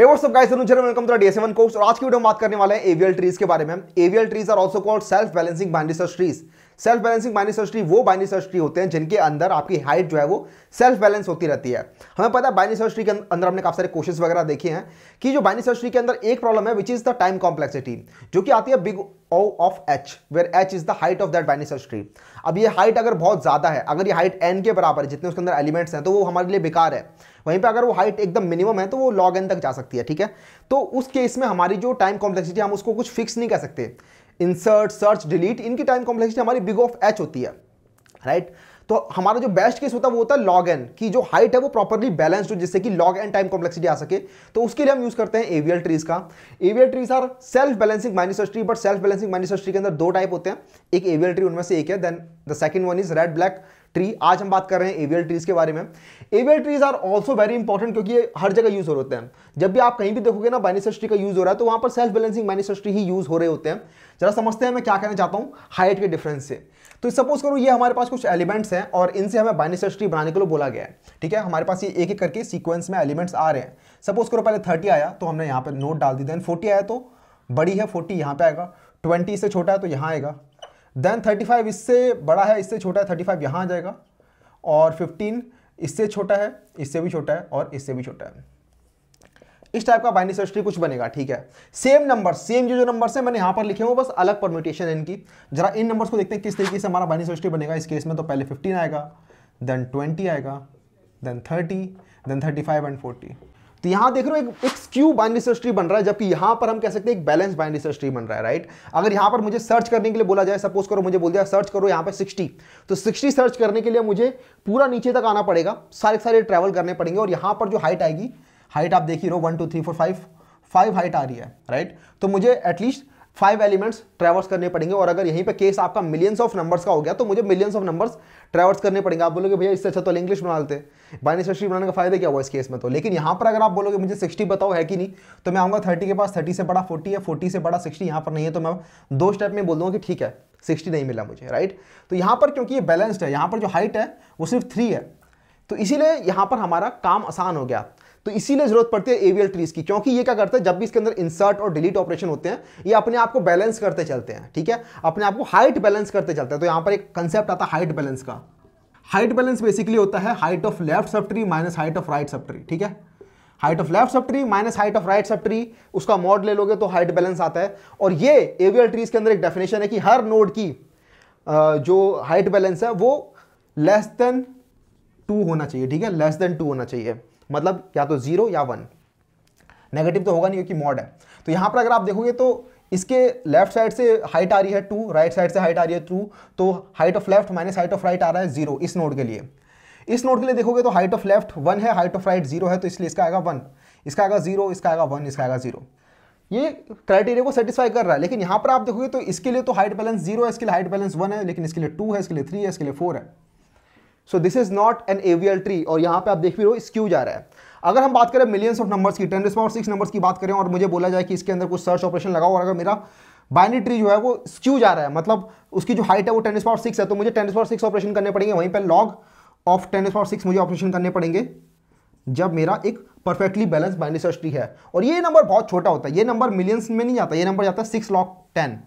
Hey what's up guys welcome to course और आज की वीडियो में बात करने वाले हैं एवियल ट्रीज के बारे में AVL trees are also called self balancing binary trees self balancing binary tree वो बाइनरी ट्री होते हैं जिनके अंदर आपकी हाइट जो है वो सेल्फ बैलेंस होती रहती है हमें पता है बाइनरी ट्री के अंदर हमने काफी सारे क्वेश्चन वगैरह देखे हैं कि जो बाइनरी ट्री के अंदर एक प्रॉब्लम है which is the time complexity जो कि आती है big O of H where H is the height of that binary search अब ये हाइट अगर बहुत ज्यादा है अगर ये हाइट एन के बराबर है जितने उसके अंदर एलिमेंट्स हैं तो वो हमारे लिए बेकार है वहीं पर अगर वो हाइट एकदम मिनिमम है तो वो लॉग एन तक जा सकती है ठीक है तो उस केस में हमारी जो टाइम कॉम्प्लेक्सिटी हम उसको कुछ फिक्स नहीं कर सकते इंसर्ट सर्च डिलीट इनकी टाइम कॉम्प्लेक्सिटी हमारी बिग ऑफ एच होती है राइट तो हमारा जो बेस्ट केस होता है वो होता है लॉग एन की जो हाइट है वो प्रॉपरली बैलेंस्ड हो जिससे कि लॉग एन टाइम कॉम्प्लेक्सिटी आ सके तो उसके लिए हम यूज करते हैं एवियल ट्रीज का AVL trees are self balancing minus tree but self balancing minus tree के अंदर दो टाइप होते हैं एक एवियल ट्री उनमें से एक है then the second one is red black tree आज हम बात कर रहे हैं एवियल ट्रीज के बारे में AVL trees are also very important क्योंकि ये हर जगह यूज हो रहे होते हैं जब भी आप कहीं भी देखोगे ना बाइनिसर्स का यूज हो रहा है तो वहां पर सेल्फ बैलेंसिंग बाइनिसर्स ही यूज हो रहे होते हैं जरा समझते हैं मैं क्या कहना चाहता हूँ हाइट के डिफरेंस से तो सपोज करो ये हमारे पास कुछ एलिमेंट्स हैं और इनसे हमें बाइनिसट्री बनाने के लिए बोला गया है ठीक है हमारे पास ये एक एक करके सीक्वेंस में एलिमेंट्स आ रहे हैं सपोज करो पहले थर्टी आया तो हमने यहाँ पर नोट डाल दी देन फोर्टी आया तो बड़ी है फोर्टी यहाँ पे आएगा ट्वेंटी से छोटा है तो यहाँ आएगा देन 35 इससे बड़ा है इससे छोटा है 35 यहाँ आ जाएगा और 15 इससे छोटा है इससे भी छोटा है और इससे भी छोटा है इस टाइप का बाइनरी सर्च ट्री कुछ बनेगा ठीक है सेम नंबर सेम जो जो नंबर है मैंने यहाँ पर लिखे हुए बस अलग परम्यूटेशन है इनकी जरा इन नंबर्स को देखते हैं किस तरीके से हमारा बाइनरी सर्च ट्री बनेगा इस केस में तो पहले 15 आएगा देन 20 आएगा देन 30 देन 35 एंड 40 तो यहां देख रहे हो एक एक स्क्यू बाइनरी सर्च ट्री बन रहा है जबकि यहां पर हम कह सकते हैं एक बैलेंस बाइनरी सर्च ट्री बन रहा है राइट अगर यहां पर मुझे सर्च करने के लिए बोला जाए सपोज करो मुझे बोल दिया सर्च करो यहां पर सिक्सटी तो सिक्सटी सर्च करने के लिए मुझे पूरा नीचे तक आना पड़ेगा सारे सारे ट्रेवल करने पड़ेंगे और यहाँ पर जो हाइट आएगी हाइट आप देख ही रहो one two three four five five height आ रही है राइट तो मुझे एटलीस्ट फाइव एलिमेंट्स ट्रेवल्स करने पड़ेंगे और अगर यहीं पे केस आपका मिलियंस ऑफ नंबर्स का हो गया तो मुझे मिलियंस ऑफ नंबर्स ट्रैवर्स करने पड़ेंगे आप बोलोगे भैया इससे अच्छा तो इंग्लिश बना लेते बाइनस स्पेशली बनाने का फायदा क्या हुआ इस केस में तो लेकिन यहाँ पर अगर आप बोलोगे मुझे सिक्सटी बताओ है कि नहीं तो मैं आऊँगा थर्टी के पास थर्टी से बड़ा फोर्टी है फोर्टी से बड़ा सिक्सटी यहाँ पर नहीं है तो मैं दो स्टेप में बोल दूँगा कि ठीक है सिक्सटी नहीं मिला मुझे राइट तो यहाँ पर क्योंकि ये बैलेंस्ड है यहाँ पर जो हाइट है वो सिर्फ थ्री है तो इसीलिए यहाँ पर हमारा काम आसान हो गया तो इसीलिए जरूरत पड़ती है एवियल ट्रीज की क्योंकि ये क्या करता है जब भी इसके अंदर इंसर्ट और डिलीट ऑपरेशन होते हैं ये अपने आप को बैलेंस करते चलते हैं ठीक है अपने आप को हाइट बैलेंस करते चलते हैं तो यहां पर एक कंसेप्ट आता है हाइट बैलेंस का हाइट बैलेंस बेसिकली होता है height of left subtree minus height of right subtree ठीक है height of left subtree minus height of right subtree उसका मॉड ले लोगे तो हाइट बैलेंस आता है और ये एवियल ट्रीज के अंदर एक डेफिनेशन है कि हर नोड की जो हाइट बैलेंस है वो लेस देन टू होना चाहिए ठीक है लेस देन टू होना चाहिए मतलब या तो जीरो या वन नेगेटिव तो होगा नहीं क्योंकि मॉड है तो यहाँ पर अगर आप देखोगे तो इसके लेफ्ट साइड से हाइट आ रही है टू राइट साइड से हाइट आ रही है टू तो height of left minus height of right आ रहा है जीरो इस नोड के लिए इस नोड के लिए देखोगे तो हाइट ऑफ लेफ्ट वन है हाइट ऑफ राइट जीरो है तो इसलिए इसका आएगा वन इसका आएगा जीरो इसका आएगा वन इसका आएगा जीरो ये क्राइटेरिया को सेटिस्फाई कर रहा है लेकिन यहाँ पर आप देखोगे तो इसके लिए तो हाइट बैलेंस जीरो है इसके लिए हाइट बैलेंस वन है लेकिन इसके लिए टू है इसके लिए थ्री है इसके लिए फोर है so this is not an AVL tree और यहाँ पे आप देख भी रहे हो स्क्यू जा रहा है अगर हम बात करें मिलियंस ऑफ नंबर्स की टेन पावर सिक्स नंबर्स की बात करें और मुझे बोला जाए कि इसके अंदर कुछ सर्च ऑपरेशन लगाओ और अगर मेरा बाइनरी ट्री जो है वो स्क्यू जा रहा है मतलब उसकी जो हाइट है वो टेन पावर सिक्स है तो मुझे टेन पावर सिक्स ऑपरेशन करने पड़ेंगे वहीं पर log of ten power six मुझे ऑपरेशन करने पड़ेंगे जब मेरा एक perfectly balance binary search tree है और ये नंबर बहुत छोटा होता है ये नंबर मिलियंस में नहीं जाता ये नंबर जाता है six log ten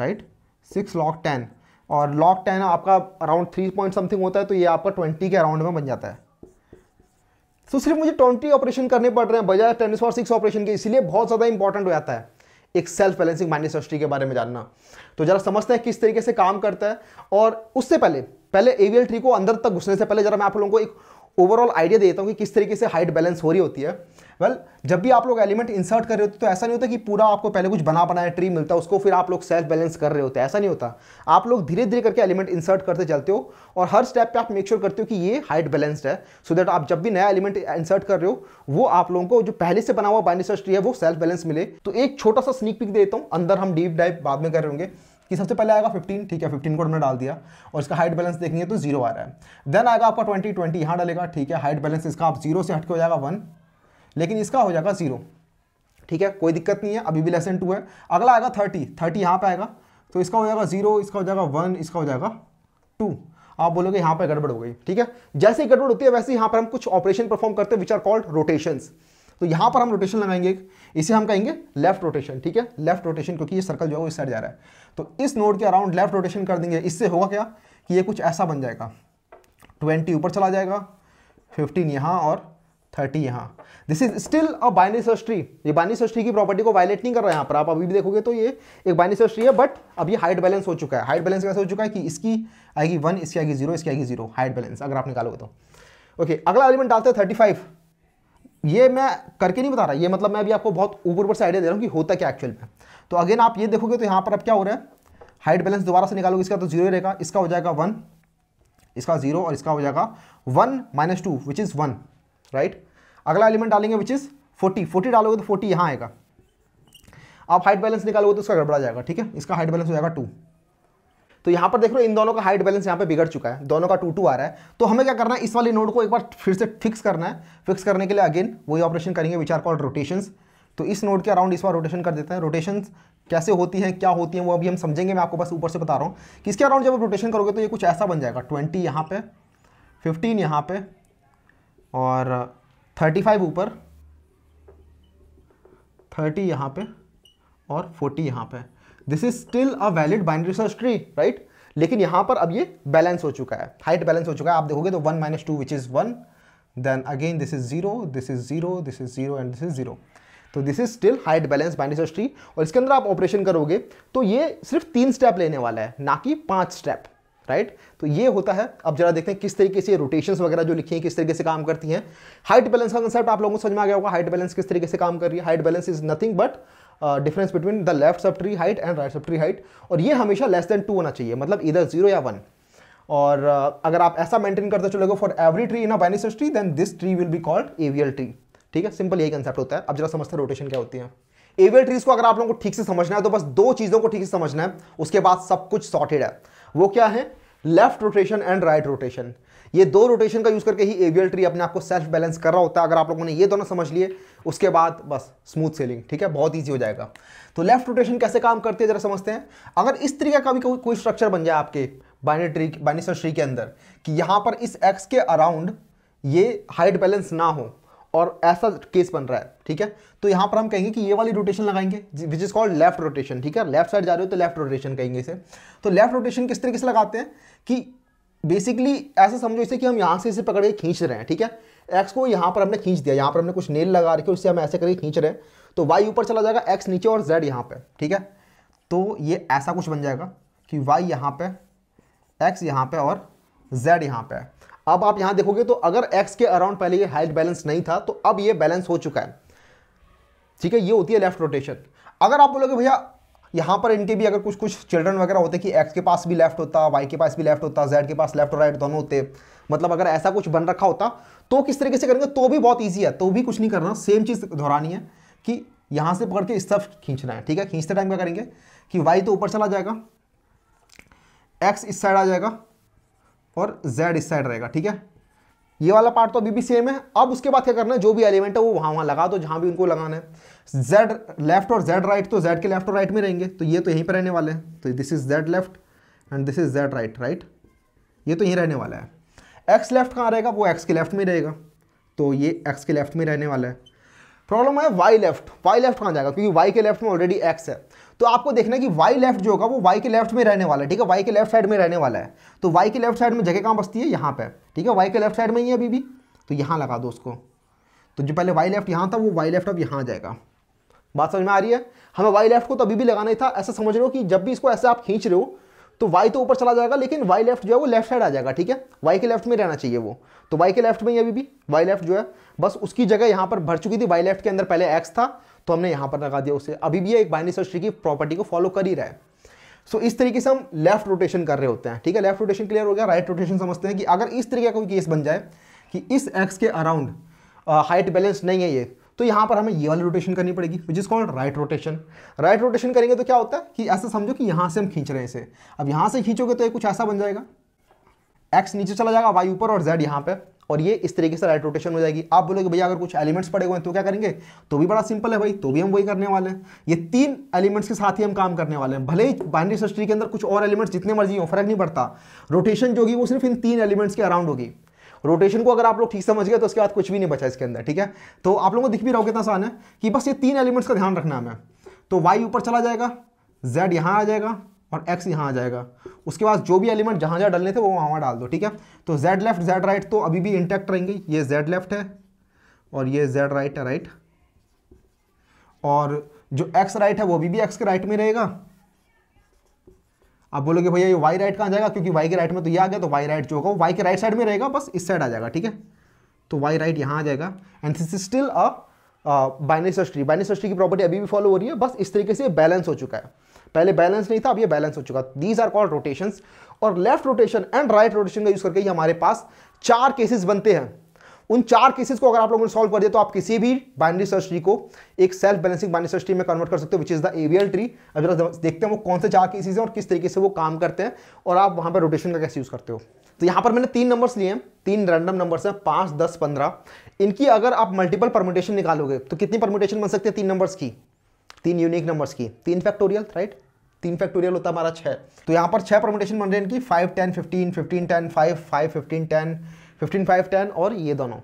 right six log ten और लॉक टेन आपका अराउंड थ्री पॉइंट समथिंग होता है तो ये आपका ट्वेंटी के अराउंड में बन जाता है तो सिर्फ मुझे ट्वेंटी ऑपरेशन करने पड़ रहे हैं बजाय टेनिस और सिक्स ऑपरेशन के इसलिए बहुत ज़्यादा इंपॉर्टेंट हो जाता है एक सेल्फ बैलेंसिंग माइनस हिस्ट्री के बारे में जानना तो जरा समझते हैं किस तरीके से काम करता है और उससे पहले पहले एवीएल ट्री को अंदर तक घुसने से पहले जरा मैं आप लोगों को एक ओवरऑल आइडिया देता हूँ कि किस तरीके से हाइट बैलेंस हो रही होती है वेल well, जब भी आप लोग एलिमेंट इंसर्ट कर रहे होते तो ऐसा नहीं होता कि पूरा आपको पहले कुछ बना बनाया ट्री मिलता है उसको फिर आप लोग सेल्फ बैलेंस कर रहे होते हैं ऐसा नहीं होता आप लोग धीरे धीरे करके एलिमेंट इंसर्ट करते चलते हो और हर स्टेप पे आप मेक श्योर sure करते हो कि ये हाइट बैलेंस्ड है सो so दैट आप जब भी नया एलिमेंट इंसर्ट कर रहे हो वो आप लोगों को जो पहले से बना हुआ बाइनिसर्स ट्री है वो सेल्फ बैलेंस मिले तो एक छोटा सा स्निक पिक देता हूँ अंदर हम डीप डाइव बाद में कर रहे होंगे कि सबसे पहले आएगा 15 ठीक है 15 को हमने डाल दिया और इसका हाइट बैलेंस देखनी है तो जीरो आ रहा है देन आएगा आपका 20 20 यहाँ डालेगा ठीक है हाइट बैलेंस इसका आप जीरो से हट के हो जाएगा वन लेकिन इसका हो जाएगा जीरो ठीक है कोई दिक्कत नहीं है अभी भी लेसन टू है अगला आएगा थर्टी थर्टी यहाँ पर आएगा तो इसका हो जाएगा जीरो इसका हो जाएगा वन इसका हो जाएगा टू आप बोलोगे यहाँ पर गड़बड़ हो गई ठीक है जैसे ही गड़बड़ होती है वैसे यहाँ पर हम कुछ ऑपरेशन परफॉर्म करते हैं विच आर कॉल्ड रोटेशंस तो यहां पर हम रोटेशन लगाएंगे इसे हम कहेंगे लेफ्ट रोटेशन ठीक है लेफ्ट रोटेशन क्योंकि ये सर्कल जो है वो इस साइड जा रहा है तो इस नोड के अराउंड लेफ्ट रोटेशन कर देंगे इससे होगा क्या कि ये कुछ ऐसा बन जाएगा ट्वेंटी ऊपर चला जाएगा फिफ्टीन यहाँ और थर्टी यहाँ this is still a binary search tree ये बाइनरी सर्च ट्री की प्रॉपर्टी को वायलेट नहीं कर रहा है यहाँ पर आप अभी भी देखोगे तो ये एक बाइनरी सर्च ट्री है बट अब ये हाइट बैलेंस हो चुका है हाइट बैलेंस कैसे हो चुका है कि इसकी आएगी वन इसकी आएगी जीरो इसकी आएगी जीरो हाइट बैलेंस अगर आप निकालोगे तो ओके okay, अगला एलिमेंट डालते हैं थर्टी फाइव ये मैं करके नहीं बता रहा ये मतलब मैं अभी आपको बहुत ऊपर ऊपर से आइडिया दे रहा हूँ कि होता क्या एक्चुअल में तो अगेन आप ये देखोगे तो यहाँ पर अब क्या हो रहा है हाइट बैलेंस दोबारा से निकालोगे इसका तो जीरो रहेगा इसका हो जाएगा वन इसका जीरो और इसका हो जाएगा one minus two which is one right अगला एलिमेंट डालेंगे विच इज़ फोर्टी फोर्टी डालोगे तो फोर्टी यहाँ आएगा आप हाइट बैलेंस निकालोगे तो इसका गड़बड़ा जाएगा ठीक है इसका हाइट बैलेंस हो जाएगा टू तो यहाँ पर देख लो इन दोनों का हाइट बैलेंस यहाँ पे बिगड़ चुका है दोनों का टू टू आ रहा है तो हमें क्या करना है इस वाले नोड को एक बार फिर से फिक्स करना है फिक्स करने के लिए अगेन वही ऑपरेशन करेंगे विच आर कॉल्ड रोटेशन तो इस नोड के अराउंड इस बार रोटेशन कर देते हैं रोटेशन कैसे होती हैं क्या होती हैं वो अभी हम समझेंगे मैं आपको बस ऊपर से बता रहा हूँ कि इसके अराउंड जब आप रोटेशन करोगे तो ये कुछ ऐसा बन जाएगा ट्वेंटी यहाँ पे फिफ्टीन यहाँ पे और थर्टी फाइव ऊपर थर्टी यहाँ पे और फोर्टी यहाँ पे this is still a valid binary search tree right लेकिन यहां पर अब ये बैलेंस हो चुका है हाइट बैलेंस हो चुका है आप देखोगे तो one minus two which is one then again this is zero this is zero this is zero and this is zero तो this is still height balance binary search tree और इसके अंदर आप ऑपरेशन करोगे तो ये सिर्फ तीन स्टेप लेने वाला है ना कि पांच स्टेप राइट right? तो ये होता है अब जरा देखते हैं किस तरीके से रोटेशंस वगैरह जो लिखी हैं किस तरीके से काम करती हैं हाइट बैलेंस का कंसेप्ट आप लोगों को समझ में आ गया होगा हाइट बैलेंस किस तरीके से काम कर रही है height balance is nothing but difference between the left subtree height and right subtree height और ये हमेशा लेस देन टू होना चाहिए मतलब इधर जीरो या वन और uh, अगर आप ऐसा मेंटेन करते चलोगे for every tree in a binary tree then this tree will be called A V L tree ठीक है सिंपल यही कंसेप्ट होता है अब जरा समझते हैं रोटेशन क्या होती है एवियल ट्रीज को अगर आप लोगों को ठीक से समझना है तो बस दो चीज़ों को ठीक से समझना है उसके बाद सब कुछ सॉर्टेड है वो क्या है left rotation and right rotation ये दो रोटेशन का यूज करके ही एवियल ट्री अपने आप को सेल्फ बैलेंस कर रहा होता है अगर आप लोगों ने ये दोनों समझ लिए उसके बाद बस स्मूथ सेलिंग ठीक है बहुत ईजी हो जाएगा तो लेफ्ट रोटेशन कैसे काम करती है जरा समझते हैं अगर इस तरीके का भी कोई कोई स्ट्रक्चर बन जाए आपके बाइनरी ट्री बाइनेसर ट्री के अंदर कि यहां पर इस एक्स के अराउंड ये हाइट बैलेंस ना हो और ऐसा केस बन रहा है ठीक है तो यहां पर हम कहेंगे कि ये वाली रोटेशन लगाएंगे which is called left rotation ठीक है लेफ्ट साइड जा रहे हो तो लेफ्ट रोटेशन कहेंगे इसे तो लेफ्ट रोटेशन किस तरीके से लगाते हैं कि बेसिकली ऐसा समझो इसे कि हम यहां से इसे पकड़ के खींच रहे हैं ठीक है एक्स को यहां पर हमने खींच दिया यहां पर हमने कुछ नेल लगा रखे उससे हम ऐसे करके खींच रहे हैं तो वाई ऊपर चला जाएगा एक्स नीचे और जेड यहां पर ठीक है तो ये ऐसा कुछ बन जाएगा कि वाई यहां पर एक्स यहां पर और जेड यहां पर अब आप यहां देखोगे तो अगर एक्स के अराउंड पहले ये हाइट बैलेंस नहीं था तो अब ये बैलेंस हो चुका है ठीक है ये होती है लेफ्ट रोटेशन अगर आप बोलोगे भैया यहां पर इनके भी अगर कुछ कुछ चिल्ड्रन वगैरह होते कि एक्स के पास भी लेफ्ट होता वाई के पास भी लेफ्ट होता जेड के पास लेफ्ट और राइट दोनों होते मतलब अगर ऐसा कुछ बन रखा होता तो किस तरीके से करेंगे तो भी बहुत ईजी है तो भी कुछ नहीं करना सेम चीज़ दोहरानी है कि यहां से पकड़ के इस तरफ खींचना है ठीक है खींचते टाइम क्या करेंगे कि वाई तो ऊपर चला जाएगा एक्स इस साइड आ जाएगा और जेड इस साइड रहेगा ठीक है ये वाला पार्ट तो अभी भी सेम है अब उसके बाद क्या करना है जो भी एलिमेंट है वो वहां वहां लगा दो जहां भी उनको लगाना है जेड लेफ्ट और जेड राइट तो जेड के लेफ्ट और राइट में रहेंगे तो ये तो यहीं पर रहने वाले हैं तो this is Z left and this is Z right right ये तो यहीं रहने वाला है एक्स लेफ्ट कहाँ रहेगा वो एक्स के लेफ्ट में रहेगा तो ये एक्स के लेफ्ट में रहने वाला है प्रॉब्लम है वाई लेफ्ट वाई लेफ्ट कहाँ जाएगा क्योंकि वाई के लेफ्ट में ऑलरेडी एक्स है तो आपको देखना कि वाई लेफ्ट जो होगा वो वाई के लेफ्ट में रहने वाला है ठीक है वाई के लेफ्ट साइड में रहने वाला है तो वाई के लेफ्ट साइड में जगह कहाँ बसती है यहाँ पर ठीक है वाई के लेफ्ट साइड में ही है अभी भी तो यहाँ लगा दो उसको तो जो पहले वाई लेफ्ट यहाँ था वो वाई लेफ्ट अब यहाँ जाएगा बात समझ में आ रही है हमें वाई लेफ्ट को तो अभी भी लगाना ही था ऐसा समझ रहे हो कि जब भी इसको ऐसे आप खींच रहे हो तो वाई तो ऊपर चला जाएगा लेकिन वाई लेफ्ट जो है वो लेफ्ट साइड आ जाएगा ठीक है वाई के लेफ्ट में रहना चाहिए वो तो वाई के लेफ्ट में ही अभी भी वाई लेफ्ट जो है बस उसकी जगह यहाँ पर भर चुकी थी वाई लेफ्ट के अंदर पहले एक्स था तो हमने यहाँ पर लगा दिया उसे अभी भी एक बाइनरी सर्च ट्री की प्रॉपर्टी को फॉलो कर ही रहा है सो so, इस तरीके से हम लेफ्ट रोटेशन कर रहे होते हैं ठीक है लेफ्ट रोटेशन क्लियर हो गया राइट रोटेशन समझते हैं कि अगर इस तरीके का कोई केस बन जाए कि इस एक्स के अराउंड हाइट बैलेंस नहीं है ये तो यहाँ पर हमें ये वाली रोटेशन करनी पड़ेगी which is called right rotation right rotation करेंगे तो क्या होता है कि ऐसा समझो कि यहाँ से हम खींच रहे हैं इसे अब यहाँ से खींचोगे तो ये कुछ ऐसा बन जाएगा एक्स नीचे चला जाएगा वाई ऊपर और जेड यहाँ पर और ये इस तरीके से राइट रोटेशन हो जाएगी आप बोलोगे भैया अगर कुछ एलिमेंट्स पड़े हुए हैं तो क्या करेंगे तो भी बड़ा सिंपल है भाई तो भी हम वही करने वाले हैं ये तीन एलिमेंट्स के साथ ही हम काम करने वाले हैं भले ही बाइनरी सर्च के अंदर कुछ और एलिमेंट्स जितने मर्जी हो फर्क नहीं पड़ता रोटेशन जो होगी वो सिर्फ इन तीन एलिमेंट्स के अराउंड होगी रोटेशन को अगर आप लोग ठीक समझ गए तो उसके बाद कुछ भी नहीं बचा इसके अंदर ठीक है तो आप लोगों को दिख भी रहा हो कितना आसान है कि बस ये तीन एलिमेंट्स का ध्यान रखना हमें तो वाई ऊपर चला जाएगा जेड यहाँ आ जाएगा और x यहाँ आ जाएगा उसके बाद जो भी एलिमेंट जहाँ जहाँ डालने थे वो वहाँ वहाँ डाल दो ठीक है तो z लेफ्ट z राइट तो अभी भी इंटैक्ट रहेंगे ये z लेफ्ट है और ये z राइट है राइट और जो x राइट है वो अभी भी x के राइट में रहेगा आप बोलोगे भैया ये y राइट कहाँ जाएगा क्योंकि y के राइट में तो ये आ गया तो y राइट जो होगा वो वाई के राइट साइड में रहेगा बस इस साइड आ जाएगा ठीक है तो वाई राइट यहाँ आ जाएगा and this is still a binary search tree tree की प्रॉपर्टी अभी भी फॉलो हो रही है बस इस तरीके से बैलेंस हो चुका है पहले बैलेंस नहीं था अब ये बैलेंस हो चुका दीज आर कॉल्ड रोटेशन और left rotation and right rotation का यूज करके ही हमारे पास चार केसेस बनते हैं उन चार केसेस को अगर आप लोगों ने सॉल्व कर दिया तो आप किसी भी बाइनरी सर्च ट्री को एक self balancing binary search tree में कन्वर्ट कर सकते हो which is the AVL tree अगर देखते हैं वो कौन से चार केसेस हैं और किस तरीके से वो काम करते हैं और आप वहां पर रोटेशन का कैसे यूज करते हो तो यहां पर मैंने तीन नंबर्स लिए हैं तीन रैंडम नंबर्स हैं पांच दस पंद्रह इनकी अगर आप मल्टीपल परमोटेशन निकालोगे तो कितनी परमोटेशन बन सकते हैं तीन नंबर्स की तीन यूनिक नंबर्स की तीन फैक्टोरियल राइट तीन फैक्टोरियल होता हमारा छः तो यहाँ पर छः परमोटेशन बन रहे हैं इनकी five ten fifteen fifteen ten five five fifteen ten fifteen five ten और ये दोनों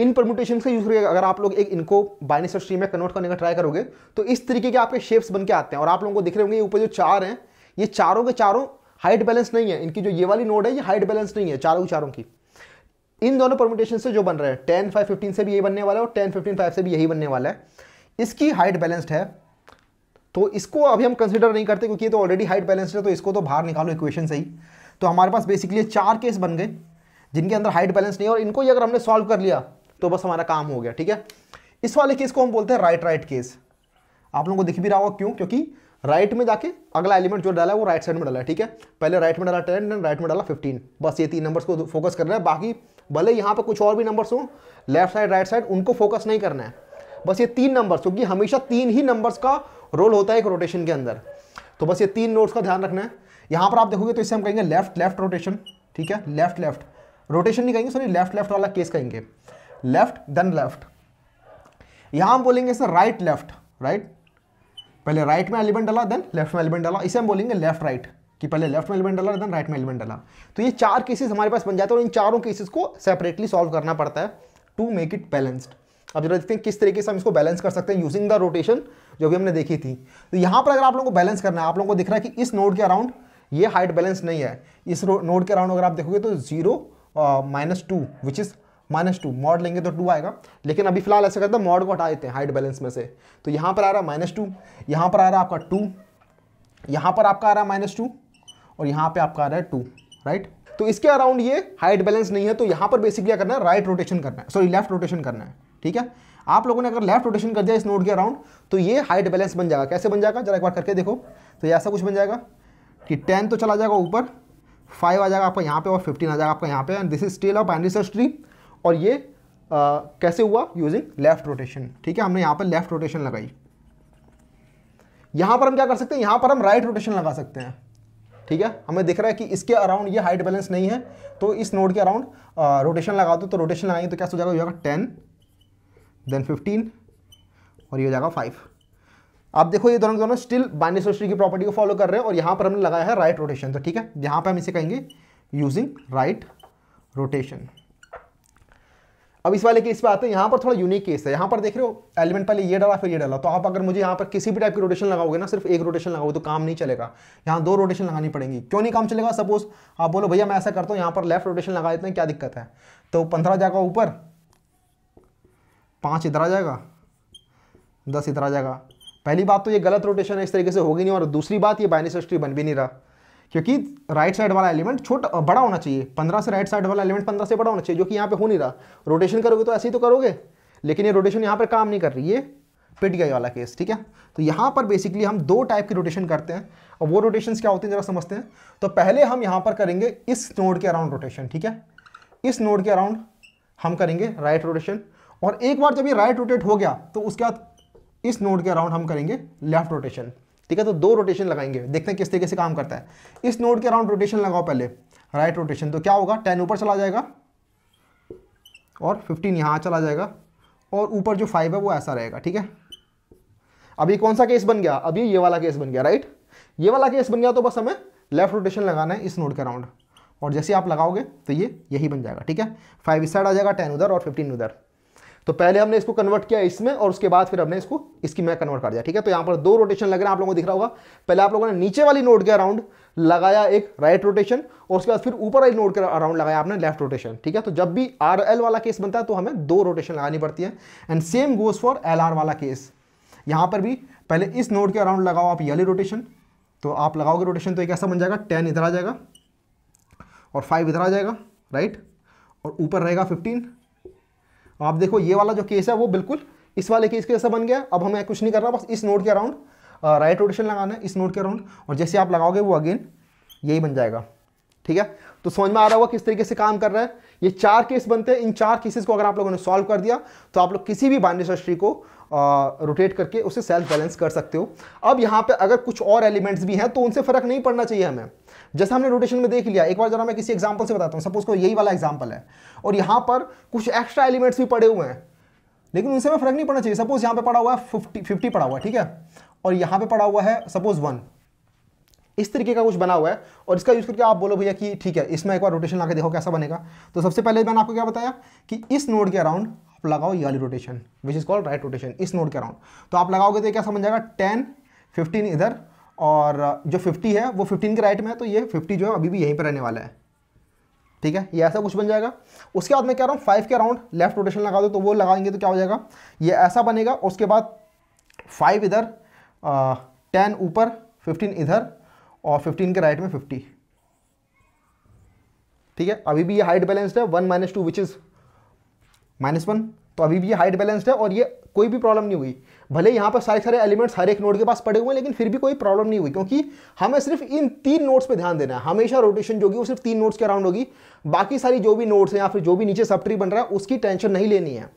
इन परमोटेशन का यूज़ करके अगर आप लोग एक इनको और स्ट्रीम में कन्वर्ट करने का ट्राई करोगे तो इस तरीके के आपके शेप्स बन के आते हैं और आप लोगों को दिख रहे होंगे ये ऊपर जो चार हैं ये चारों के चारों हाइट बैलेंस नहीं है इनकी जो ये वाली नोड है ये हाइट बैलेंस नहीं है चारों चारों की इन दोनों परमोटेशन से जो बन रहे हैं टेन फाइव फिफ्टीन से भी यही बनने वाला है और टेन फिफ्टीन फाइव से भी यही बनने वाला है इसकी हाइट बैलेंस्ड है तो इसको अभी हम कंसिडर नहीं करते क्योंकि ये तो ऑलरेडी हाइट बैलेंस है तो इसको तो बाहर निकालो इक्वेशन से ही तो हमारे पास बेसिकली चार केस बन गए जिनके अंदर हाइट बैलेंस नहीं है और इनको ही अगर हमने सॉल्व कर लिया तो बस हमारा काम हो गया ठीक है इस वाले केस को हम बोलते हैं राइट राइट केस आप लोगों को दिख भी रहा होगा क्यों क्योंकि राइट में जाके अगला एलिमेंट जो डाला है वो राइट साइड में डाला है ठीक है पहले राइट में डाला टेन एंड राइट में डाला फिफ्टीन बस ये तीन नंबर्स को फोकस करना है बाकी भले यहाँ पर कुछ और भी नंबर्स हों लेफ्ट साइड राइट साइड उनको फोकस नहीं करना है बस ये तीन नंबर्स क्योंकि हमेशा तीन ही नंबर्स का रोल होता है एक रोटेशन के अंदर तो बस ये तीन नोट्स का ध्यान रखना है यहाँ पर आप देखोगे तो इसे हम कहेंगे लेफ्ट लेफ्ट रोटेशन ठीक है लेफ्ट लेफ्ट रोटेशन नहीं कहेंगे सॉरी लेफ्ट लेफ्ट वाला केस कहेंगे लेफ्ट देन लेफ्ट यहाँ हम बोलेंगे सर राइट लेफ्ट राइट पहले राइट में एलिमेंट डाला देन लेफ्ट में एलिमेंट डाला इसे हम बोलेंगे लेफ्ट राइट कि पहले लेफ्ट में एलिमेंट डाला देन राइट में एलिमेंट डाला तो ये चार केसेस हमारे पास बन जाते हैं और इन चारों केसेस को सेपरेटली सॉल्व करना पड़ता है टू मेक इट बैलेंस्ड अब जरा देखते हैं किस तरीके से हम इसको बैलेंस कर सकते हैं यूजिंग द रोटेशन जो भी हमने देखी थी तो यहाँ पर अगर आप लोगों को बैलेंस करना है आप लोगों को दिख रहा है कि इस नोड के अराउंड ये हाइट बैलेंस नहीं है इस नोड के अराउंड अगर आप देखोगे तो zero minus two which is minus two mod लेंगे तो टू आएगा लेकिन अभी फिलहाल ऐसा करते हैं मॉड को हटा देते हैं हाइट बैलेंस में से तो यहाँ पर आ रहा है माइनस टू यहाँ पर आ रहा है आपका टू यहाँ पर आपका आ रहा है माइनस टू और यहाँ पे आपका आ रहा है टू राइट तो इसके अराउंड ये हाइट बैलेंस नहीं है तो यहाँ पर बेसिकली क्या करना है राइट रोटेशन करना है सॉरी लेफ्ट रोटेशन करना है ठीक है आप लोगों ने अगर लेफ्ट रोटेशन कर दिया इस नोड के अराउंड तो ये हाइट बैलेंस बन जाएगा कैसे बन जाएगा जरा एक बार करके देखो तो ये ऐसा कुछ बन जाएगा कि टेन तो चला जाएगा ऊपर फाइव आ जाएगा आपका यहाँ पे और फिफ्टीन आ जाएगा आपका यहाँ पे and this is still of and research tree और ये आ, कैसे हुआ यूजिंग लेफ्ट रोटेशन ठीक है हमने यहाँ पर लेफ्ट रोटेशन लगाई यहाँ पर हम क्या कर सकते हैं यहाँ पर हम राइट रोटेशन लगा सकते हैं ठीक है हमें दिख रहा है कि इसके अराउंड ये हाइट बैलेंस नहीं है तो इस नोड के अराउंड रोटेशन लगा दो तो रोटेशन लगाएंगे तो क्या सोचा टेन देन फिफ्टीन और ये हो जाएगा फाइव आप देखो ये दोनों दोनों स्टिल बाइनरी सर्च ट्री की प्रॉपर्टी को फॉलो कर रहे हैं और यहाँ पर हमने लगाया है राइट रोटेशन तो ठीक है यहाँ पर हम इसे कहेंगे यूजिंग राइट रोटेशन अब इस वाले केस पे आते हैं यहाँ पर थोड़ा यूनिक केस है यहाँ पर देख रहे हो एलिमेंट पहले ये डाला फिर ये डाला तो आप अगर मुझे यहाँ पर किसी भी टाइप की रोटेशन लगाओगे ना सिर्फ एक रोटेशन लगाओगे तो काम नहीं चलेगा यहाँ दो रोटेशन लगानी पड़ेगी क्यों नहीं काम चलेगा सपोज आप बोलो भैया मैं ऐसा करता हूँ यहाँ पर लेफ्ट रोटेशन लगा देते हैं क्या दिक्कत है तो पंद्रह जाएगा ऊपर पाँच इधर आ जाएगा दस इधर आ जाएगा पहली बात तो ये गलत रोटेशन है इस तरीके से होगी नहीं और दूसरी बात ये बाइनिस बन भी नहीं रहा क्योंकि राइट साइड वाला एलिमेंट छोटा बड़ा होना चाहिए पंद्रह से राइट साइड वाला एलिमेंट पंद्रह से बड़ा होना चाहिए जो कि यहाँ पे हो नहीं रहा रोटेशन करोगे तो ऐसे ही तो करोगे लेकिन ये रोटेशन यहाँ पर काम नहीं कर रही है ये पीटीआई वाला केस ठीक है तो यहाँ पर बेसिकली हम दो टाइप की रोटेशन करते हैं और वो रोटेशन क्या होते हैं जरा समझते हैं तो पहले हम यहाँ पर करेंगे इस नोड के अराउंड रोटेशन ठीक है इस नोड के अराउंड हम करेंगे राइट रोटेशन और एक बार जब ये राइट रोटेट हो गया तो उसके बाद इस नोड के अराउंड हम करेंगे लेफ्ट रोटेशन ठीक है तो दो रोटेशन लगाएंगे देखते हैं किस तरीके से काम करता है इस नोड के अराउंड रोटेशन लगाओ पहले राइट रोटेशन तो क्या होगा टेन ऊपर चला जाएगा और फिफ्टीन यहाँ चला जाएगा और ऊपर जो फाइव है वो ऐसा रहेगा ठीक है अभी कौन सा केस बन गया अभी ये वाला केस बन गया राइट ये वाला केस बन गया तो बस हमें लेफ्ट रोटेशन लगाना है इस नोड के अराउंड और जैसे आप लगाओगे तो ये यही बन जाएगा ठीक है फाइव इस साइड आ जाएगा टेन उधर और फिफ्टीन उधर तो पहले हमने इसको कन्वर्ट किया इसमें और उसके बाद फिर हमने इसको इसकी मैं कन्वर्ट कर दिया ठीक है तो यहाँ पर दो रोटेशन लग रहे हैं आप लोगों को दिख रहा होगा पहले आप लोगों ने नीचे वाली नोट के अराउंड लगाया एक राइट रोटेशन और उसके बाद फिर ऊपर वाली नोट के अराउंड लगाया आपने लेफ्ट रोटेशन ठीक है तो जब भी आर एल वाला केस बनता है तो हमें दो रोटेशन लगानी पड़ती है and same goes for L R वाला केस यहां पर भी पहले इस नोट के अराउंड लगाओ आप ये रोटेशन तो आप लगाओगे रोटेशन तो एक ऐसा बन जाएगा टेन इधर आ जाएगा और फाइव इधर आ जाएगा राइट और ऊपर रहेगा फिफ्टीन आप देखो ये वाला जो केस है वो बिल्कुल इस वाले केस के जैसा बन गया अब हमें कुछ नहीं करना बस इस नोड के अराउंड राइट रोटेशन लगाना है इस नोड के अराउंड और जैसे आप लगाओगे वो अगेन यही बन जाएगा ठीक है तो समझ में आ रहा होगा किस तरीके से काम कर रहा है ये चार केस बनते हैं इन चार केसेस को अगर आप लोगों ने सॉल्व कर दिया तो आप लोग किसी भी बाइनरी ट्री को रोटेट करके उसे सेल्फ बैलेंस कर सकते हो अब यहाँ पे अगर कुछ और एलिमेंट्स भी हैं तो उनसे फर्क नहीं पड़ना चाहिए हमें जैसे हमने रोटेशन में देख लिया एक बार जरा मैं किसी एग्जाम्पल से बताता हूँ सपोज को यही वाला एग्जाम्पल है और यहाँ पर कुछ एक्स्ट्रा एलिमेंट्स भी पड़े हुए हैं लेकिन उनसे हमें फर्क नहीं पड़ना चाहिए सपोज यहाँ पे पड़ा हुआ है फिफ्टी फिफ्टी पड़ा हुआ है ठीक है और यहाँ पे पड़ा हुआ है सपोज वन इस तरीके का कुछ बना हुआ है और इसका यूज़ करके आप बोलो भैया कि ठीक है इसमें एक बार रोटेशन ला देखो कैसा बनेगा तो सबसे पहले मैंने आपको क्या बताया कि इस नोड के अराउंड आप लगाओ ये वाली rotation which is called right rotation इस नोड के अराउंड तो आप लगाओगे तो क्या समझ जाएगा टेन फिफ्टीन इधर और जो 50 है वो 15 के राइट में है तो ये 50 जो है अभी भी यहीं पर रहने वाला है ठीक है ये ऐसा कुछ बन जाएगा उसके बाद मैं कह रहा हूँ फाइव के अराउंड लेफ्ट रोटेशन लगा दो तो वो लगाएंगे तो क्या हो जाएगा ये ऐसा बनेगा उसके बाद फाइव इधर टेन ऊपर फिफ्टीन इधर और फिफ्टीन के राइट में फिफ्टी ठीक है अभी भी ये हाइट बैलेंस्ड है one minus two which is minus one तो अभी भी ये हाइट बैलेंस्ड है और ये कोई भी प्रॉब्लम नहीं हुई भले यहाँ पर सारे सारे एलिमेंट्स हर एक नोड के पास पड़े हुए हैं लेकिन फिर भी कोई प्रॉब्लम नहीं हुई क्योंकि हमें सिर्फ इन तीन नोट्स पे ध्यान देना है हमेशा रोटेशन जो होगी वो सिर्फ तीन नोट्स के अराउंड होगी बाकी सारी जो भी नोट्स हैं या फिर जो भी नीचे सब ट्री बन रहा है उसकी टेंशन नहीं लेनी है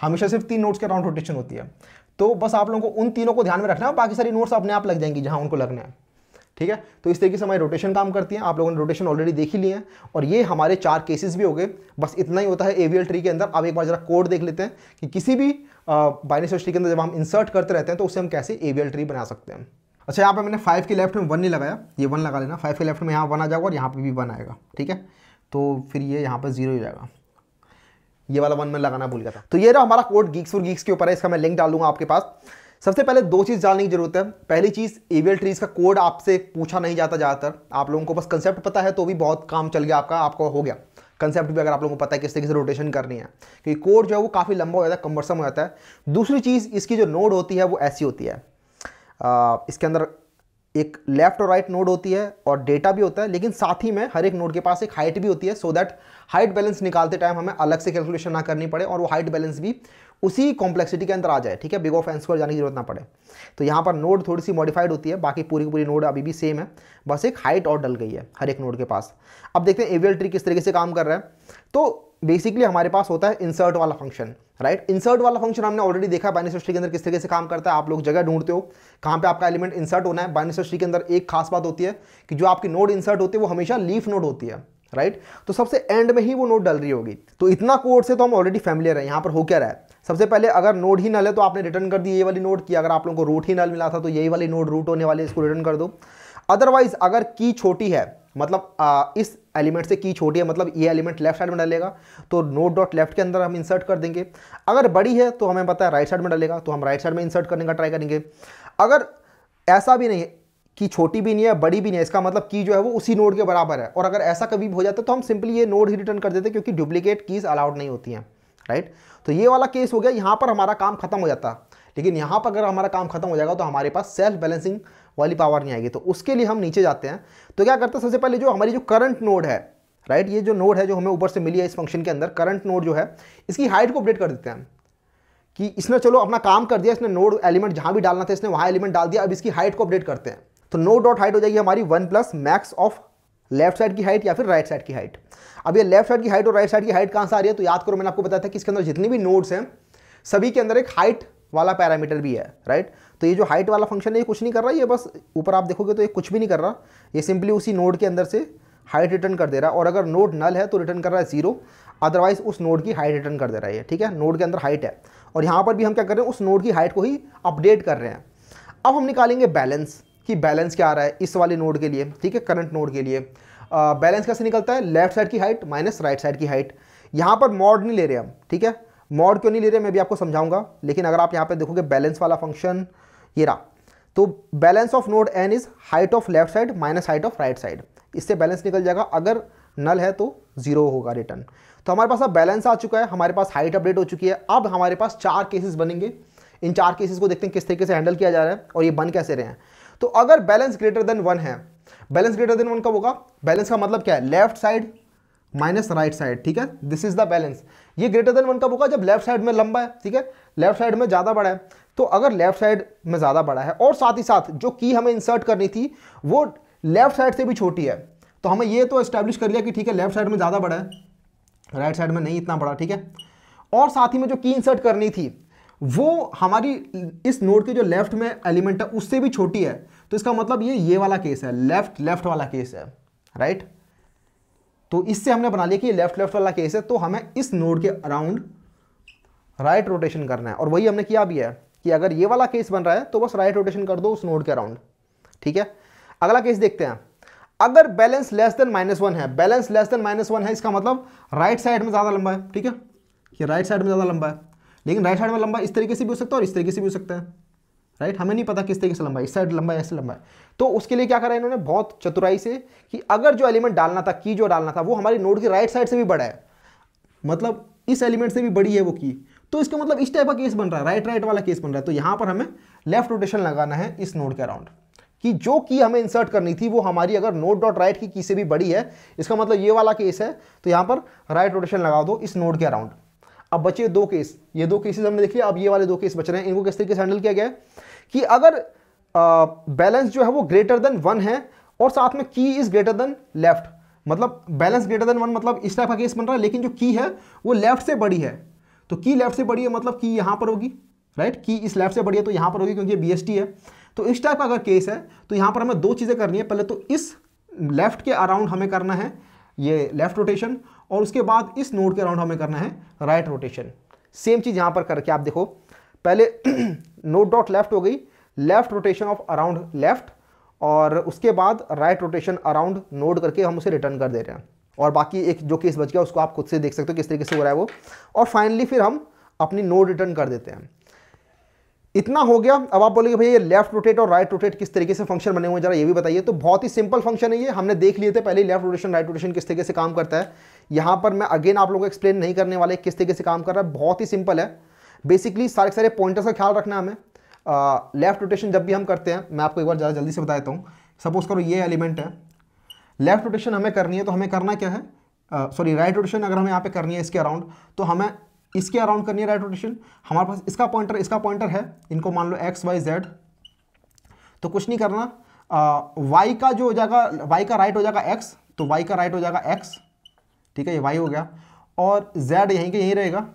हमेशा सिर्फ तीन नोट्स के अराउंड रोटेशन होती है तो बस आप लोगों को उन तीनों को ध्यान में रखना है बाकी सारी नोट्स अपने आप लग जाएंगी जहाँ उनको लगना है ठीक है तो इस तरीके से हमारी रोटेशन काम करती है आप लोगों ने रोटेशन ऑलरेडी देख ही लिए हैं और ये हमारे चार केसेस भी हो गए बस इतना ही होता है एवीएल ट्री के अंदर आप एक बार जरा कोड देख लेते हैं कि किसी भी बाइनरी सर्च ट्री के अंदर जब हम इंसर्ट करते रहते हैं तो उसे हम कैसे एवीएल ट्री बना सकते हैं अच्छा यहाँ पर मैंने फाइव के लेफ्ट में वन नहीं लगाया ये वन लगा लेना फाइव के लेफ्ट में यहाँ वन आ जाएगा और यहाँ पर भी वन आएगा ठीक है तो फिर ये यहाँ पर जीरो ही जाएगा ये वाला वन में लगाना भूल गया था तो ये रहा हमारा कोड गीक्स फॉर गीक्स के ऊपर है इसका मैं लिंक डालूंगा आपके पास सबसे पहले दो चीज़ जानने की जरूरत है पहली चीज़ एवियल ट्रीज का कोड आपसे पूछा नहीं जाता ज़्यादातर आप लोगों को बस कंसेप्ट पता है तो भी बहुत काम चल गया आपका आपका हो गया कंसेप्ट भी अगर आप लोगों को पता है किस तरीके से रोटेशन करनी है क्योंकि कोड जो है वो काफ़ी लंबा हो जाता है कम्बरसम हो जाता है दूसरी चीज़ इसकी जो नोड होती है वो ऐसी होती है आ, इसके अंदर एक लेफ्ट और राइट right नोड होती है और डेटा भी होता है लेकिन साथ ही में हर एक नोड के पास एक हाइट भी होती है सो दैट हाइट बैलेंस निकालते टाइम हमें अलग से कैलकुलेशन ना करनी पड़े और वो हाइट बैलेंस भी उसी कॉम्प्लेक्सिटी के अंदर आ जाए ठीक है बिग ऑफ एन स्क्वायर जाने की जरूरत ना पड़े तो यहाँ पर नोड थोड़ी सी मॉडिफाइड होती है बाकी पूरी पूरी नोड अभी भी सेम है बस एक हाइट और डल गई है हर एक नोड के पास अब देखते हैं एवियल ट्री किस तरीके से काम कर रहा है तो बेसिकली हमारे पास होता है इंसर्ट वाला फंक्शन राइट इंसर्ट वाला फंक्शन हमने ऑलरेडी देखा बाइनेस के अंदर किस तरीके से काम करता है आप लोग जगह ढूंढते हो कहाँ पे आपका एलिमेंट इंसर्ट होना है बाइनेस के अंदर एक खास बात होती है कि जो आपकी नोड इंसर्ट होती है वो हमेशा लीफ नोड होती है राइट right? तो सबसे एंड में ही वो नोड डल रही होगी तो इतना कोड से तो हम ऑलरेडी फैमिलियर है यहाँ पर हो क्या रहा है सबसे पहले अगर नोड ही नल है तो आपने रिटर्न कर दी ये वाली नोड की अगर आप लोगों को रूट ही नल मिला था तो यही वाली नोड रूट होने वाली इसको रिटर्न कर दो अदरवाइज अगर की छोटी है मतलब इस एलिमेंट से की छोटी है मतलब ये एलिमेंट लेफ्ट साइड में डालेगा तो नोट डॉट लेफ्ट के अंदर हम इंसर्ट कर देंगे अगर बड़ी है तो हमें पता है राइट साइड में डालेगा तो हम राइट साइड में इंसर्ट करने का ट्राई करेंगे अगर ऐसा भी नहीं है कि छोटी भी नहीं है बड़ी भी नहीं है इसका मतलब की जो है वो उसी नोड के बराबर है और अगर ऐसा कभी हो जाता है तो हम सिंपली ये नोड ही रिटर्न कर देते क्योंकि डुप्लीकेट कीज़ अलाउड नहीं होती हैं राइट तो ये वाला केस हो गया यहाँ पर हमारा काम खत्म हो जाता लेकिन यहाँ पर अगर हमारा काम खत्म हो जाएगा तो हमारे पास सेल्फ बैलेंसिंग वाली पावर नहीं आएगी तो उसके लिए हम नीचे जाते हैं तो क्या करते हैं सबसे पहले जो हमारी जो करंट नोड है राइट ये जो नोड है जो हमें ऊपर से मिली है इस फंक्शन के अंदर करंट नोड जो है इसकी हाइट को अपडेट कर देते हैं कि इसने चलो अपना काम कर दिया इसने नोड एलिमेंट जहाँ भी डालना था इसने वहाँ एलिमेंट डाल दिया अब इसकी हाइट को अपडेट करते हैं तो नोड डॉट हाइट हो जाएगी हमारी one plus max of left side की हाइट या फिर राइट साइड की हाइट अब ये लेफ्ट साइड की हाइट और राइट साइड की हाइट कहाँ से आ रही है तो याद करो मैंने आपको बताया था कि इसके अंदर जितनी भी नोड्स हैं सभी के अंदर एक हाइट वाला पैरामीटर भी है राइट तो ये जो हाइट वाला फंक्शन है ये कुछ नहीं कर रहा ये बस ऊपर आप देखोगे तो ये कुछ भी नहीं कर रहा ये सिंपली उसी नोड के अंदर से हाइट रिटर्न कर दे रहा है और अगर नोड नल है तो रिटर्न कर रहा है जीरो अदरवाइज उस नोड की हाइट रिटर्न कर दे रहा है ठीक है नोड के अंदर हाइट है और यहाँ पर भी हम क्या कर रहे हैं उस नोड की हाइट को ही अपडेट कर रहे हैं अब हम निकालेंगे बैलेंस कि बैलेंस क्या आ रहा है इस वाले नोड के लिए ठीक है करंट नोड के लिए बैलेंस कैसे निकलता है लेफ्ट साइड की हाइट माइनस राइट साइड की हाइट यहाँ पर मॉड नहीं ले रहे हम ठीक है मॉड क्यों नहीं ले रहे मैं भी आपको समझाऊंगा लेकिन अगर आप यहाँ पे देखोगे बैलेंस वाला फंक्शन ये रहा तो balance of node N is height of left side minus height of right side इससे बैलेंस निकल जाएगा अगर नल है तो जीरो होगा रिटर्न तो हमारे पास अब बैलेंस आ चुका है हमारे पास हाइट अपडेट हो चुकी है अब हमारे पास चार केसेस बनेंगे इन चार केसेस को देखते हैं किस तरीके से हैंडल किया जा रहा है और ये बन कैसे रहे हैं तो अगर बैलेंस ग्रेटर देन वन है बैलेंस ग्रेटर देन वन कब होगा बैलेंस का मतलब क्या है left side minus right side ठीक है दिस इज द बैलेंस ये ग्रेटर देन वन कब होगा जब लेफ्ट साइड में लंबा है ठीक है लेफ्ट साइड में ज़्यादा बड़ा है तो अगर लेफ्ट साइड में ज़्यादा बड़ा है और साथ ही साथ जो की हमें इंसर्ट करनी थी वो लेफ्ट साइड से भी छोटी है तो हमें ये तो एस्टेब्लिश कर लिया कि ठीक है लेफ्ट साइड में ज़्यादा बड़ा है राइट साइड में नहीं इतना बड़ा ठीक है और साथ ही में जो की इंसर्ट करनी थी वो हमारी इस नोड के जो लेफ्ट में एलिमेंट है उससे भी छोटी है तो इसका मतलब ये ये वाला केस है लेफ्ट लेफ्ट वाला केस है राइट right? तो इससे हमने बना लिया कि लेफ्ट लेफ्ट वाला केस है तो हमें इस नोड के अराउंड राइट रोटेशन करना है और वही हमने किया भी है कि अगर ये वाला केस बन रहा है तो बस राइट रोटेशन कर दो उस नोड के अराउंड ठीक है अगला केस देखते हैं अगर balance less than minus one है balance less than minus one है इसका मतलब राइट साइड में ज़्यादा लंबा है ठीक है कि राइट साइड में ज़्यादा लंबा है लेकिन राइट साइड में लंबा इस तरीके से भी हो सकता है और इस तरीके से भी हो सकता है राइट हमें नहीं पता किस तरीके से लंबा है इस साइड लंबा है ऐसे लंबा है तो उसके लिए क्या करा इन्होंने बहुत चतुराई से कि अगर जो एलिमेंट डालना था की जो डालना था वो हमारी नोड की राइट साइड से भी बड़ा है मतलब इस एलिमेंट से भी बड़ी है वो की तो इसका मतलब इस टाइप का केस बन रहा है राइट राइट वाला केस बन रहा है तो यहाँ पर हमें लेफ्ट रोटेशन लगाना है इस नोड के अराउंड कि जो की हमें इंसर्ट करनी थी वो हमारी अगर नोड डॉट राइट की की से भी बड़ी है इसका मतलब ये वाला केस है तो यहाँ पर राइट रोटेशन लगा दो इस नोड के अराउंड अब बचे दो केस ये दो केसेस हमने देखे अब ये वाले दो केस बच रहे हैं इनको किस तरीके से हैंडल किया गया है कि अगर बैलेंस जो है वो ग्रेटर देन वन है और साथ में key is greater than left मतलब बैलेंस ग्रेटर देन वन मतलब इस टाइप का केस बन रहा है लेकिन जो की है वो लेफ्ट से बड़ी है तो की लेफ्ट से बड़ी है मतलब की यहाँ पर होगी राइट की इस लेफ्ट से बड़ी है तो यहाँ पर होगी क्योंकि बी एस टी है तो इस टाइप का अगर केस है तो यहाँ पर हमें दो चीज़ें करनी है पहले तो इस लेफ्ट के अराउंड हमें करना है ये लेफ्ट रोटेशन और उसके बाद इस नोड के अराउंड हमें करना है राइट रोटेशन सेम चीज़ यहाँ पर करके आप देखो पहले नोड डॉट लेफ्ट हो गई left rotation of around left और उसके बाद राइट रोटेशन अराउंड नोड करके हम उसे रिटर्न कर दे रहे हैं और बाकी एक जो केस बच गया उसको आप खुद से देख सकते हो किस तरीके से हो रहा है वो और फाइनली फिर हम अपनी नोड रिटर्न कर देते हैं इतना हो गया अब आप बोलेंगे भैया ये लेफ्ट रोटेट और राइट रोटेट किस तरीके से फंक्शन बने हुए हैं जरा ये भी बताइए तो बहुत ही सिंपल फंक्शन है ये हमने देख लिए थे पहले लेफ्ट रोटेशन राइट रोटेशन किस तरीके से काम करता है यहाँ पर मैं अगेन आप लोगों को एक्सप्लेन नहीं करने वाले किस तरीके से काम कर रहा है बहुत ही सिंपल है बेसिकली सारे सारे पॉइंटर्स का ख्याल रखना हमें लेफ्ट रोटेशन जब भी हम करते हैं मैं आपको एक बार ज़्यादा जल्दी से बता देता हूँ सपोज करो ये एलिमेंट है लेफ्ट रोटेशन हमें करनी है तो हमें करना क्या है सॉरी राइट रोटेशन अगर हमें यहाँ पे करनी है इसके अराउंड तो हमें इसके अराउंड करनी है राइट रोटेशन हमारे पास इसका पॉइंटर इसका पॉइंटर है इनको मान लो एक्स वाई जेड तो कुछ नहीं करना वाई का जो हो जाएगा वाई का राइट हो जाएगा एक्स तो वाई का राइट हो जाएगा एक्स ठीक है ये वाई हो गया और जेड यहीं के यहीं रहेगा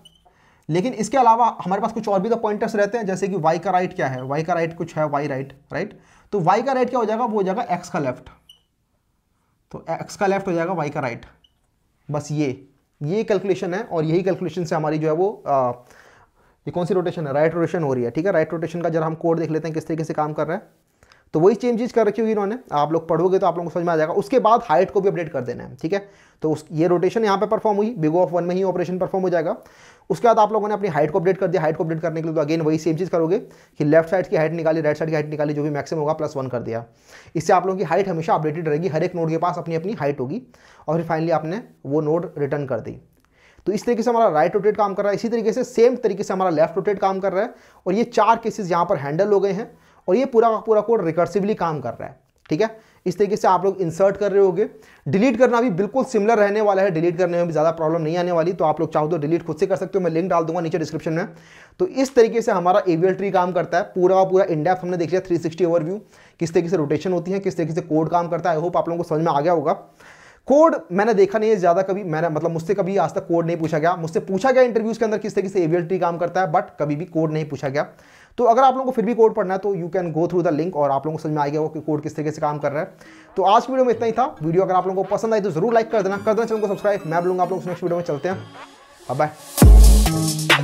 लेकिन इसके अलावा हमारे पास कुछ और भी तो पॉइंटर्स रहते हैं जैसे कि वाई का राइट क्या है वाई का राइट कुछ है वाई राइट राइट तो वाई का राइट क्या हो जाएगा वो हो जाएगा एक्स का लेफ्ट तो एक्स का लेफ्ट हो जाएगा वाई का राइट बस ये ये कैलकुलेशन है और यही कैलकुलेशन से हमारी जो है वो आ, ये कौन सी रोटेशन है राइट right रोटेशन हो रही है ठीक है राइट रोटेशन का जरा हम कोड देख लेते हैं किस तरीके से काम कर रहा है तो वही चेंज चीज कर रखी होगी इन्होंने आप लोग पढ़ोगे तो आप लोगों को समझ में आ जाएगा उसके बाद हाइट को भी अपडेट कर देना है ठीक है तो उस ये रोटेशन यहाँ पे परफॉर्म हुई बिगो ऑफ वन में ही ऑपरेशन परफॉर्म हो जाएगा उसके बाद आप लोगों ने अपनी हाइट को अपडेट कर दिया हाइट को अपडेट करने के लिए तो अगेन वही सेम चीज़ करोगे कि लेफ्ट साइड की हाइट निकाली राइट साइड की हाइट निकाली जो भी मैक्सिमम होगा प्लस वन कर दिया इससे आप लोगों की हाइट हमेशा अपडेटेड रहेगी हर एक नोड के पास अपनी अपनी हाइट होगी और फिर फाइनली आपने वो नोड रिटर्न कर दी तो इस तरीके से हमारा राइट रोटेट काम कर रहा है इसी तरीके से सेम तरीके से हमारा लेफ्ट रोटेट काम कर रहा है और ये चार केसेस यहाँ पर हैंडल हो गए हैं और ये पूरा पूरा कोड रिकर्सिवली काम कर रहा है ठीक है इस तरीके से आप लोग इंसर्ट कर रहे होगे डिलीट करना भी बिल्कुल सिमिलर रहने वाला है डिलीट करने में भी ज़्यादा प्रॉब्लम नहीं आने वाली तो आप लोग चाहो तो डिलीट खुद से कर सकते हो मैं लिंक डाल दूंगा नीचे डिस्क्रिप्शन में तो इस तरीके से हमारा एवियल ट्री काम करता है पूरा पूरा इंडेप हमने देख लिया थ्री सिक्सटी ओवरव्यू किस तरीके से रोटेशन होती है किस तरीके से कोड काम करता है आई होप आप लोगों को समझ में आ गया होगा कोड मैंने देखा नहीं है ज़्यादा कभी मैंने मतलब मुझसे कभी आज तक कोड नहीं पूछा गया मुझसे पूछा गया इंटरव्यूज़ के अंदर किस तरीके से एवियल ट्री काम करता है बट कभी भी कोड नहीं पूछा गया तो अगर आप लोगों को फिर भी कोड पढ़ना है तो you can go through the link और आप लोगों को समझ में आ गया होगा कि कोड किस तरीके से काम कर रहा है तो आज की वीडियो में इतना ही था वीडियो अगर आप लोगों को पसंद आई तो जरूर लाइक कर देना कर देना चैनल को सब्सक्राइब मैं बोलूँगा आप लोग नेक्स्ट वीडियो में चलते हैं बाय